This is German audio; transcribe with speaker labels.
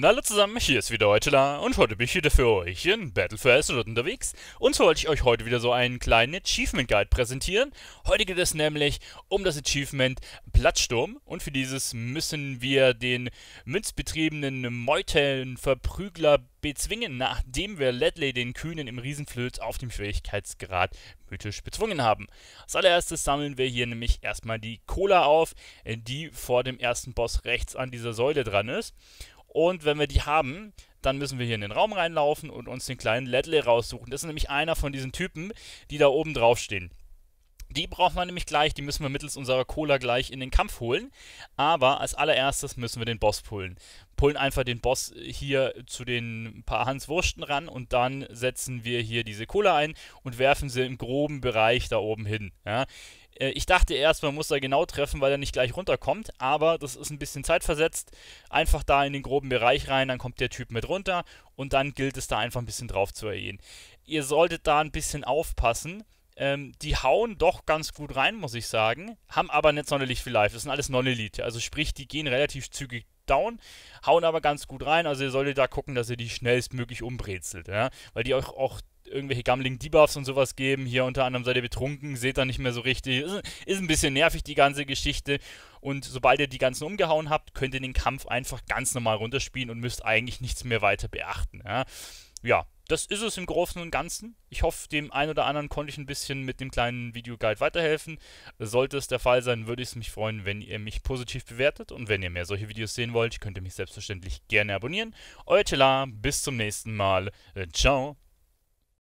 Speaker 1: Hallo zusammen, hier ist wieder Eutela und heute bin ich wieder für euch in Battle for Azeroth unterwegs und so wollte ich euch heute wieder so einen kleinen Achievement Guide präsentieren. Heute geht es nämlich um das Achievement Plattsturm und für dieses müssen wir den münzbetriebenen Meutelnverprügler bezwingen, nachdem wir Ledley den Kühnen im Riesenflöz auf dem Schwierigkeitsgrad mythisch bezwungen haben. Als allererstes sammeln wir hier nämlich erstmal die Cola auf, die vor dem ersten Boss rechts an dieser Säule dran ist. Und wenn wir die haben, dann müssen wir hier in den Raum reinlaufen und uns den kleinen Ledley raussuchen. Das ist nämlich einer von diesen Typen, die da oben draufstehen die brauchen wir nämlich gleich, die müssen wir mittels unserer Cola gleich in den Kampf holen. Aber als allererstes müssen wir den Boss pullen. Pullen einfach den Boss hier zu den paar Hanswursten ran und dann setzen wir hier diese Cola ein und werfen sie im groben Bereich da oben hin. Ja. Äh, ich dachte erst, man muss da genau treffen, weil er nicht gleich runterkommt, aber das ist ein bisschen zeitversetzt. Einfach da in den groben Bereich rein, dann kommt der Typ mit runter und dann gilt es da einfach ein bisschen drauf zu ergehen. Ihr solltet da ein bisschen aufpassen, ähm, die hauen doch ganz gut rein, muss ich sagen, haben aber nicht sonderlich viel Life. Das sind alles Non-Elite. Also sprich, die gehen relativ zügig down, hauen aber ganz gut rein. Also ihr solltet da gucken, dass ihr die schnellstmöglich umbrezelt, ja? weil die euch auch irgendwelche gambling Debuffs und sowas geben. Hier unter anderem seid ihr betrunken, seht da nicht mehr so richtig. Ist, ist, ein bisschen nervig, die ganze Geschichte. Und sobald ihr die ganzen umgehauen habt, könnt ihr den Kampf einfach ganz normal runterspielen und müsst eigentlich nichts mehr weiter beachten. Ja, ja das ist es im Großen und Ganzen. Ich hoffe, dem einen oder anderen konnte ich ein bisschen mit dem kleinen Videoguide weiterhelfen. Sollte es der Fall sein, würde ich es mich freuen, wenn ihr mich positiv bewertet. Und wenn ihr mehr solche Videos sehen wollt, könnt ihr mich selbstverständlich gerne abonnieren. Euer Tela, bis zum nächsten Mal. Ciao.